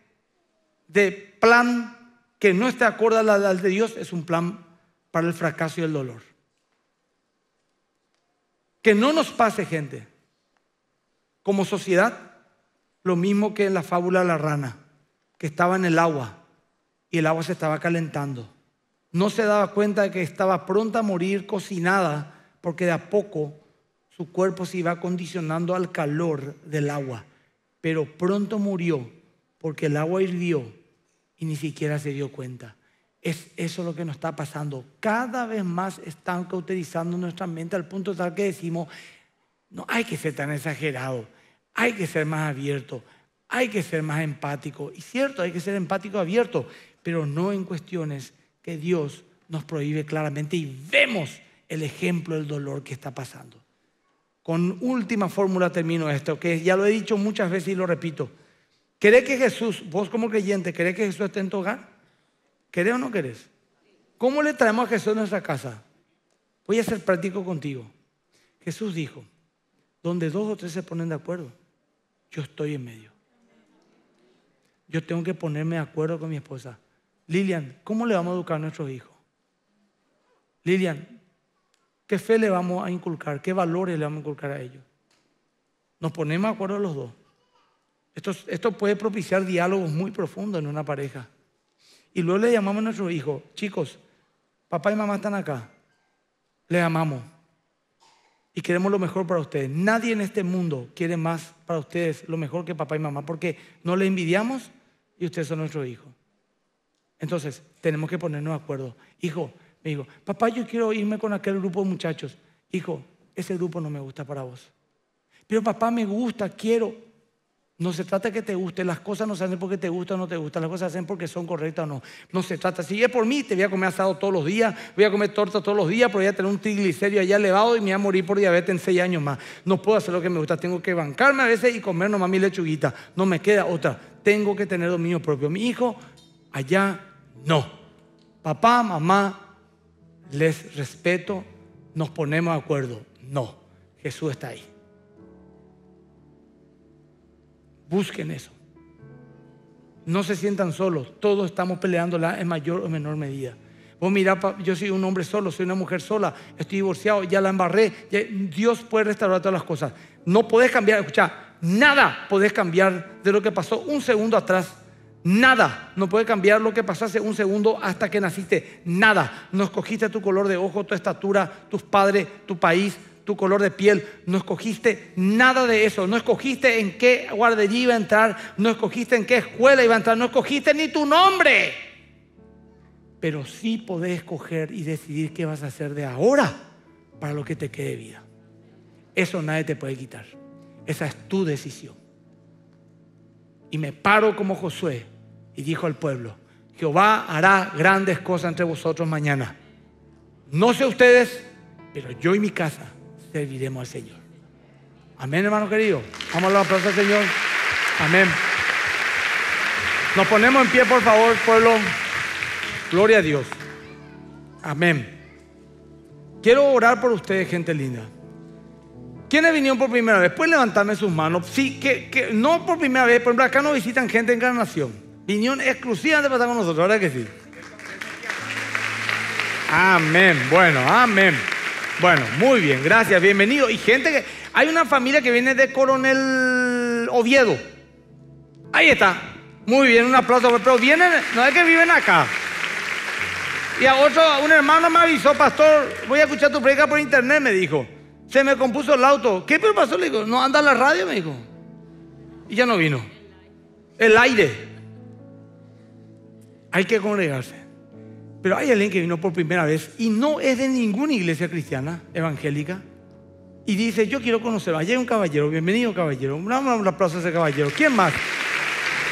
de plan, que no esté acorde al la de Dios es un plan para el fracaso y el dolor. Que no nos pase, gente, como sociedad, lo mismo que en la fábula de la rana, que estaba en el agua y el agua se estaba calentando. No se daba cuenta de que estaba pronta a morir cocinada porque de a poco su cuerpo se iba condicionando al calor del agua. Pero pronto murió porque el agua hirvió y ni siquiera se dio cuenta. Es eso lo que nos está pasando. Cada vez más están cauterizando nuestra mente al punto tal que decimos, no hay que ser tan exagerado, hay que ser más abierto, hay que ser más empático. Y cierto, hay que ser empático abierto, pero no en cuestiones que Dios nos prohíbe claramente y vemos el ejemplo del dolor que está pasando. Con última fórmula termino esto, que ya lo he dicho muchas veces y lo repito crees que Jesús, vos como creyente, crees que Jesús esté en tu hogar? ¿Querés o no querés? ¿Cómo le traemos a Jesús a nuestra casa? Voy a ser práctico contigo. Jesús dijo, donde dos o tres se ponen de acuerdo, yo estoy en medio. Yo tengo que ponerme de acuerdo con mi esposa. Lilian, ¿cómo le vamos a educar a nuestros hijos? Lilian, ¿qué fe le vamos a inculcar? ¿Qué valores le vamos a inculcar a ellos? Nos ponemos de acuerdo los dos. Esto, puede propiciar diálogos muy profundos en una pareja. Y luego le llamamos a nuestro hijo. chicos, papá y mamá están acá, les amamos y queremos lo mejor para ustedes. Nadie en este mundo quiere más para ustedes lo mejor que papá y mamá, porque no le envidiamos y ustedes son nuestro hijo. Entonces, tenemos que ponernos de acuerdo. Hijo, me dijo, papá, yo quiero irme con aquel grupo de muchachos. Hijo, ese grupo no me gusta para vos. Pero papá, me gusta, quiero. No se trata que te guste, las cosas no se hacen porque te gustan o no te gustan, las cosas se hacen porque son correctas o no. No se trata, si es por mí, te voy a comer asado todos los días, voy a comer torta todos los días, pero voy a tener un triglicérido allá elevado y me voy a morir por diabetes en seis años más. No puedo hacer lo que me gusta, tengo que bancarme a veces y comer nomás mi lechuguita, no me queda otra. Tengo que tener dominio propio. Mi hijo, allá no. Papá, mamá, les respeto, nos ponemos de acuerdo. No, Jesús está ahí. Busquen eso. No se sientan solos. Todos estamos peleándola en mayor o menor medida. Vos mirá, yo soy un hombre solo, soy una mujer sola, estoy divorciado, ya la embarré. Dios puede restaurar todas las cosas. No podés cambiar, escucha, nada podés cambiar de lo que pasó un segundo atrás. Nada, no puede cambiar lo que pasase hace un segundo hasta que naciste. Nada, no escogiste tu color de ojo, tu estatura, tus padres, tu país, tu color de piel, no escogiste nada de eso, no escogiste en qué guardería iba a entrar, no escogiste en qué escuela iba a entrar, no escogiste ni tu nombre. Pero sí podés escoger y decidir qué vas a hacer de ahora para lo que te quede vida. Eso nadie te puede quitar. Esa es tu decisión. Y me paro como Josué y dijo al pueblo, Jehová hará grandes cosas entre vosotros mañana. No sé ustedes, pero yo y mi casa serviremos al Señor. Amén, hermano querido. Vamos a la plaza, Señor. Amén. Nos ponemos en pie, por favor, pueblo. Gloria a Dios. Amén. Quiero orar por ustedes, gente linda. ¿Quiénes vinieron por primera vez? Pueden levantarme sus manos. Sí, que, no por primera vez. Por ejemplo, acá no visitan gente en nación Vinieron exclusivamente para estar con nosotros, ¿verdad que sí? Amén. Bueno, amén. Bueno, muy bien, gracias, bienvenido. Y gente que. Hay una familia que viene de Coronel Oviedo. Ahí está. Muy bien, un aplauso. Pero vienen, no es que viven acá. Y a otro, un hermano me avisó, pastor, voy a escuchar tu predica por internet, me dijo. Se me compuso el auto. ¿Qué pero pasó? Le digo, no anda la radio, me dijo. Y ya no vino. El aire. Hay que congregarse. Pero hay alguien que vino por primera vez y no es de ninguna iglesia cristiana evangélica y dice, yo quiero conocer, allá hay un caballero, bienvenido caballero, un aplauso a ese caballero. ¿Quién más?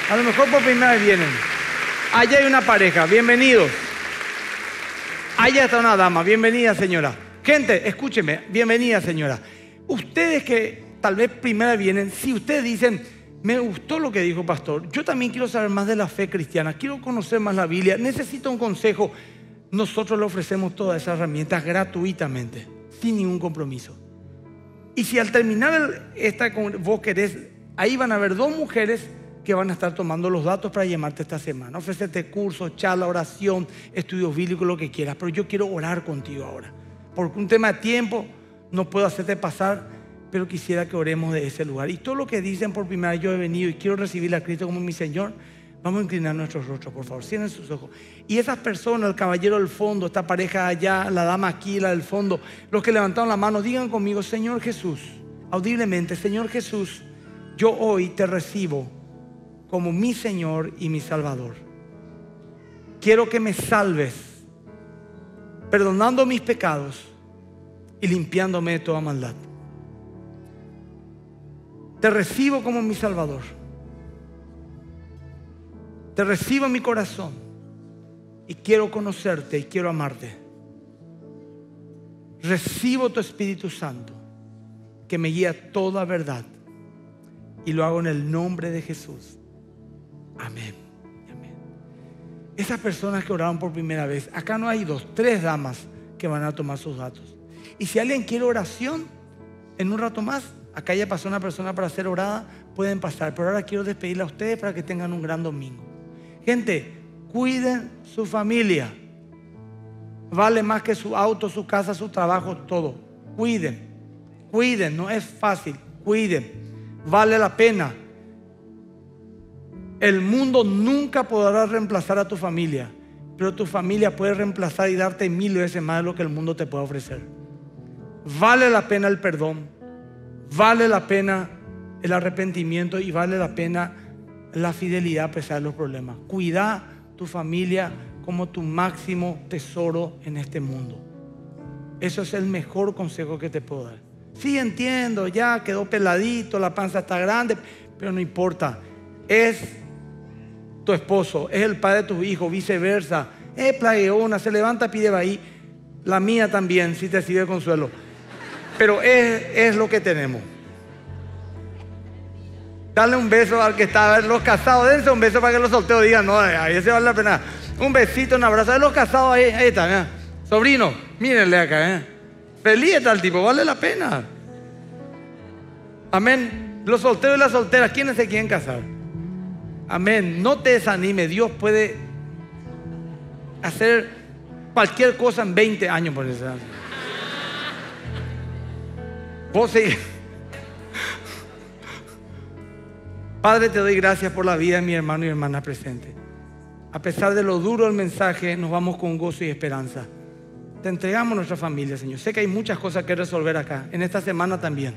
A lo mejor por primera vez vienen. Allá hay una pareja, bienvenidos. Allá está una dama, bienvenida señora. Gente, escúcheme, bienvenida señora. Ustedes que tal vez primera vienen, si ustedes dicen, me gustó lo que dijo pastor. Yo también quiero saber más de la fe cristiana, quiero conocer más la Biblia, necesito un consejo. Nosotros le ofrecemos todas esas herramientas gratuitamente, sin ningún compromiso. Y si al terminar esta vos querés, ahí van a haber dos mujeres que van a estar tomando los datos para llamarte esta semana, ofrecerte cursos, charla, oración, estudios bíblicos, lo que quieras. Pero yo quiero orar contigo ahora. Porque un tema de tiempo no puedo hacerte pasar pero quisiera que oremos de ese lugar. Y todo lo que dicen por primera vez, yo he venido y quiero recibir a Cristo como mi Señor, vamos a inclinar nuestros rostros, por favor, cierren sus ojos. Y esas personas, el caballero del fondo, esta pareja allá, la dama aquí, la del fondo, los que levantaron la mano, digan conmigo, Señor Jesús, audiblemente, Señor Jesús, yo hoy te recibo como mi Señor y mi Salvador. Quiero que me salves, perdonando mis pecados y limpiándome de toda maldad. Te recibo como mi Salvador. Te recibo en mi corazón. Y quiero conocerte y quiero amarte. Recibo tu Espíritu Santo que me guía toda verdad. Y lo hago en el nombre de Jesús. Amén. Amén. Esas personas que oraron por primera vez, acá no hay dos, tres damas que van a tomar sus datos. Y si alguien quiere oración, en un rato más, Acá ya pasó una persona para ser orada, pueden pasar. Pero ahora quiero despedirle a ustedes para que tengan un gran domingo. Gente, cuiden su familia. Vale más que su auto, su casa, su trabajo, todo. Cuiden, cuiden, no es fácil, cuiden. Vale la pena. El mundo nunca podrá reemplazar a tu familia, pero tu familia puede reemplazar y darte mil veces más de lo que el mundo te puede ofrecer. Vale la pena el perdón Vale la pena el arrepentimiento y vale la pena la fidelidad a pesar de los problemas. Cuida tu familia como tu máximo tesoro en este mundo. Eso es el mejor consejo que te puedo dar. Sí, entiendo, ya quedó peladito, la panza está grande, pero no importa. Es tu esposo, es el padre de tu hijo, viceversa. Es plagueona, se levanta, pide ahí. La mía también, si te sirve consuelo. Pero es, lo que tenemos. Dale un beso al que está, los casados, dense un beso para que los solteros digan, no, eh, ahí se vale la pena. Un besito, un abrazo, de los casados ahí, ahí están, eh. sobrino, mírenle acá, ¿eh? feliz está el tipo, vale la pena. Amén. Los solteros y las solteras, ¿quiénes se quieren casar? Amén. No te desanime, Dios puede hacer cualquier cosa en 20 años, por esa. Vos Padre, te doy gracias por la vida de mi hermano y hermana presente. A pesar de lo duro el mensaje, nos vamos con gozo y esperanza. Te entregamos nuestra familia, Señor. Sé que hay muchas cosas que resolver acá, en esta semana también.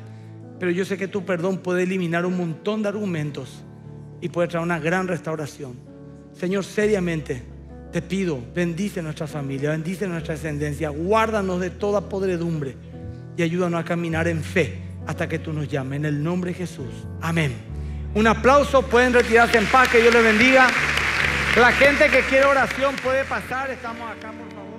Pero yo sé que tu perdón puede eliminar un montón de argumentos y puede traer una gran restauración. Señor, seriamente te pido, bendice nuestra familia, bendice nuestra descendencia, guárdanos de toda podredumbre y ayúdanos a caminar en fe hasta que tú nos llames. En el nombre de Jesús. Amén. Un aplauso, pueden retirarse en paz, que Dios les bendiga. La gente que quiere oración puede pasar, estamos acá por favor.